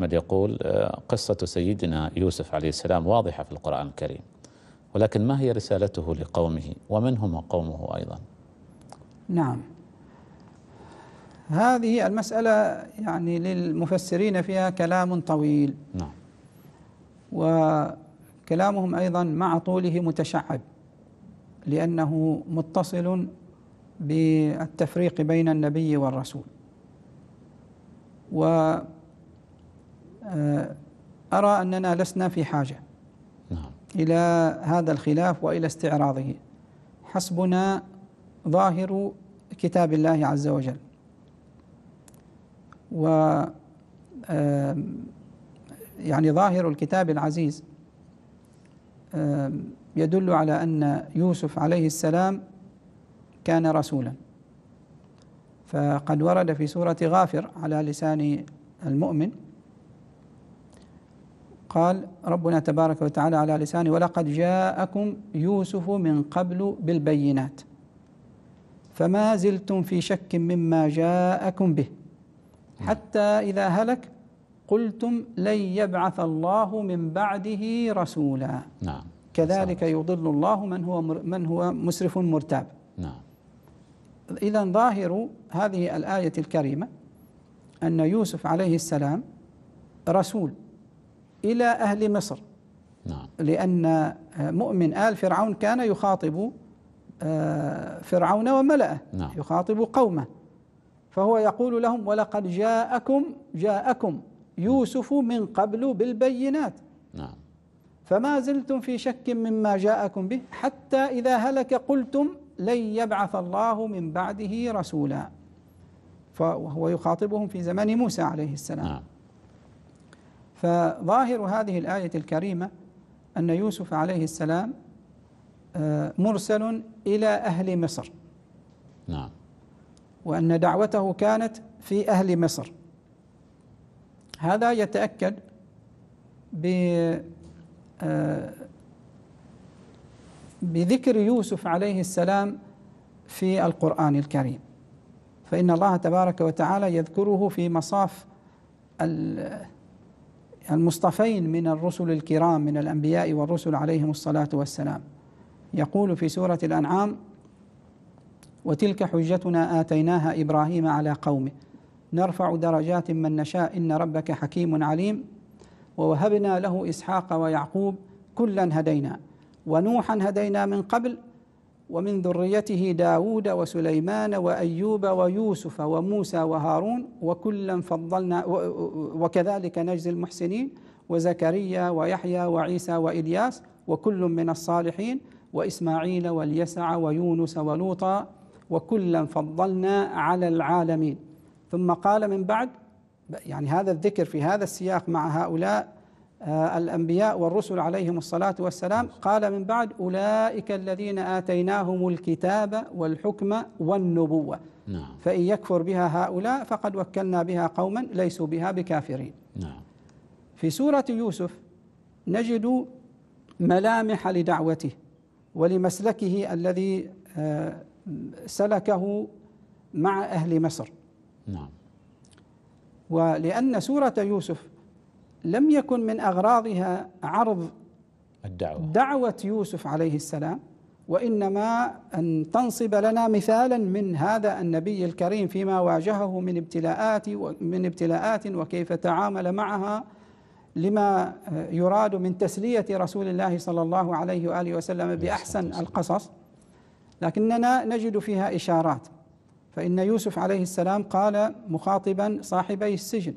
أحمد يقول آه، قصة سيدنا يوسف عليه السلام واضحة في القرآن الكريم ولكن ما هي رسالته لقومه ومن هم قومه أيضا نعم هذه المسألة يعني للمفسرين فيها كلام طويل نعم وكلامهم أيضا مع طوله متشعب لأنه متصل بالتفريق بين النبي والرسول و آه، أرى أننا لسنا في حاجة نعم. إلى هذا الخلاف وإلى استعراضه حسبنا ظاهر كتاب الله عز وجل و يعني ظاهر الكتاب العزيز يدل على أن يوسف عليه السلام كان رسولا فقد ورد في سورة غافر على لسان المؤمن قال ربنا تبارك وتعالى على لسانه ولقد جاءكم يوسف من قبل بالبينات فما زلتم في شك مما جاءكم به حتى إذا هلك قلتم لن يبعث الله من بعده رسولا نعم كذلك يضل الله من هو من هو مسرف مرتاب نعم إذا ظاهر هذه الآية الكريمة أن يوسف عليه السلام رسول إلى أهل مصر نعم. لأن آه، مؤمن آل فرعون كان يخاطب آه، فرعون وملأه نعم. يخاطب قومه فهو يقول لهم ولقد جاءكم جاءكم يوسف من قبل بالبينات نعم فما زلتم في شك مما جاءكم به حتى إذا هلك قلتم لن يبعث الله من بعده رسولا فهو يخاطبهم في زمان موسى عليه السلام نعم. فظاهر هذه الآية الكريمة أن يوسف عليه السلام آه، مرسل إلى أهل مصر نعم وأن دعوته كانت في أهل مصر هذا يتأكد آه، بذكر يوسف عليه السلام في القرآن الكريم فإن الله تبارك وتعالى يذكره في مصاف المصطفين من الرسل الكرام من الأنبياء والرسل عليهم الصلاة والسلام يقول في سورة الأنعام وتلك حجتنا آتيناها إبراهيم على قومه نرفع درجات من نشاء إن ربك حكيم عليم ووهبنا له إسحاق ويعقوب كلا هدينا ونوحا هدينا من قبل ومن ذريته داود وسليمان وأيوب ويوسف وموسى وهارون وكلا فضلنا وكذلك نجزي المحسنين وزكريا ويحيى وعيسى وإلياس وكل من الصالحين وإسماعيل واليسع ويونس ولوطا وكلا فضلنا على العالمين ثم قال من بعد يعني هذا الذكر في هذا السياق مع هؤلاء آه، الأنبياء والرسل عليهم الصلاة والسلام قال من بعد أولئك الذين آتيناهم الكتاب والحكم والنبوة نعم. فإن يكفر بها هؤلاء فقد وكلنا بها قوما ليسوا بها بكافرين نعم. في سورة يوسف نجد ملامح لدعوته ولمسلكه الذي آه، سلكه مع أهل مصر نعم ولأن سورة يوسف لم يكن من أغراضها عرض الدعوة دعوة يوسف عليه السلام وإنما أن تنصب لنا مثالا من هذا النبي الكريم فيما واجهه من ابتلاءات من ابتلاءات وكيف تعامل معها لما يراد من تسلية رسول الله صلى الله عليه وآله وسلم بأحسن القصص لكننا نجد فيها إشارات فإن يوسف عليه السلام قال مخاطبا صاحبي السجن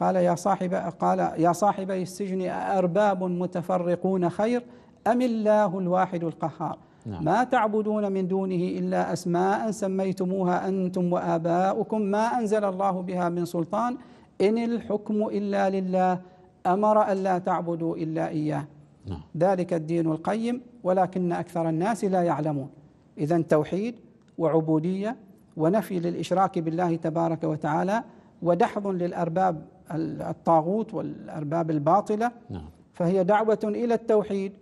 قال يا صاحب قال يا صاحبي السجن أأرباب متفرقون خير أم الله الواحد القهار نعم. ما تعبدون من دونه إلا أسماء سميتموها أنتم وآباؤكم ما أنزل الله بها من سلطان إن الحكم إلا لله أمر ألا تعبدوا إلا إياه نعم. ذلك الدين القيم ولكن أكثر الناس لا يعلمون إذا توحيد وعبودية ونفي للإشراك بالله تبارك وتعالى ودحض للأرباب الطاغوت والأرباب الباطلة نعم. فهي دعوة إلى التوحيد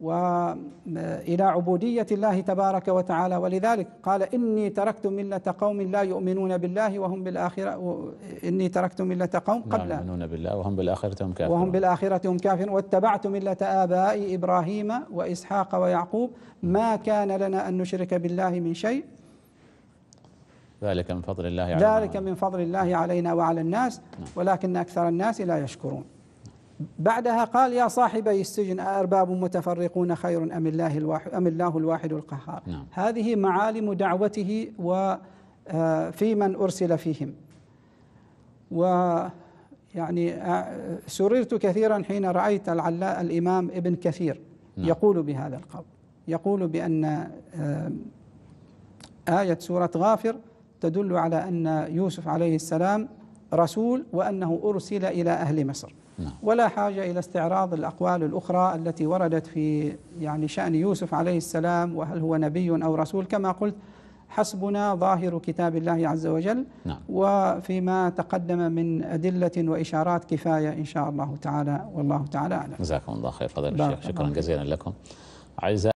وإلى عبودية الله تبارك وتعالى ولذلك قال إني تركت ملة قوم لا يؤمنون بالله وهم بالآخرة إني تركت ملة قوم قبل لا يؤمنون بالله وهم بالآخرة هم كافرون وهم بالآخرة هم كافرون واتبعت ملة آبائي إبراهيم وإسحاق ويعقوب ما كان لنا أن نشرك بالله من شيء ذلك من فضل الله علينا ذلك من فضل الله علينا وعلى الناس نعم. ولكن أكثر الناس لا يشكرون بعدها قال يا صاحبي السجن أرباب متفرقون خير أم الله الواحد أم الله الواحد القهار نعم. هذه معالم دعوته وفي آه، من أرسل فيهم ويعني آه، سررت كثيرا حين رأيت العلاء الإمام ابن كثير نعم. يقول بهذا القول يقول بأن آه، آية سورة غافر تدل على أن يوسف عليه السلام رسول وأنه أرسل إلى أهل مصر نعم. ولا حاجة إلى استعراض الأقوال الأخرى التي وردت في يعني شأن يوسف عليه السلام وهل هو نبي أو رسول كما قلت حسبنا ظاهر كتاب الله عز وجل نعم. وفيما تقدم من أدلة وإشارات كفاية إن شاء الله تعالى والله تعالى أعلم جزاكم الله خير فضل الشيخ شكرا جزيلا لكم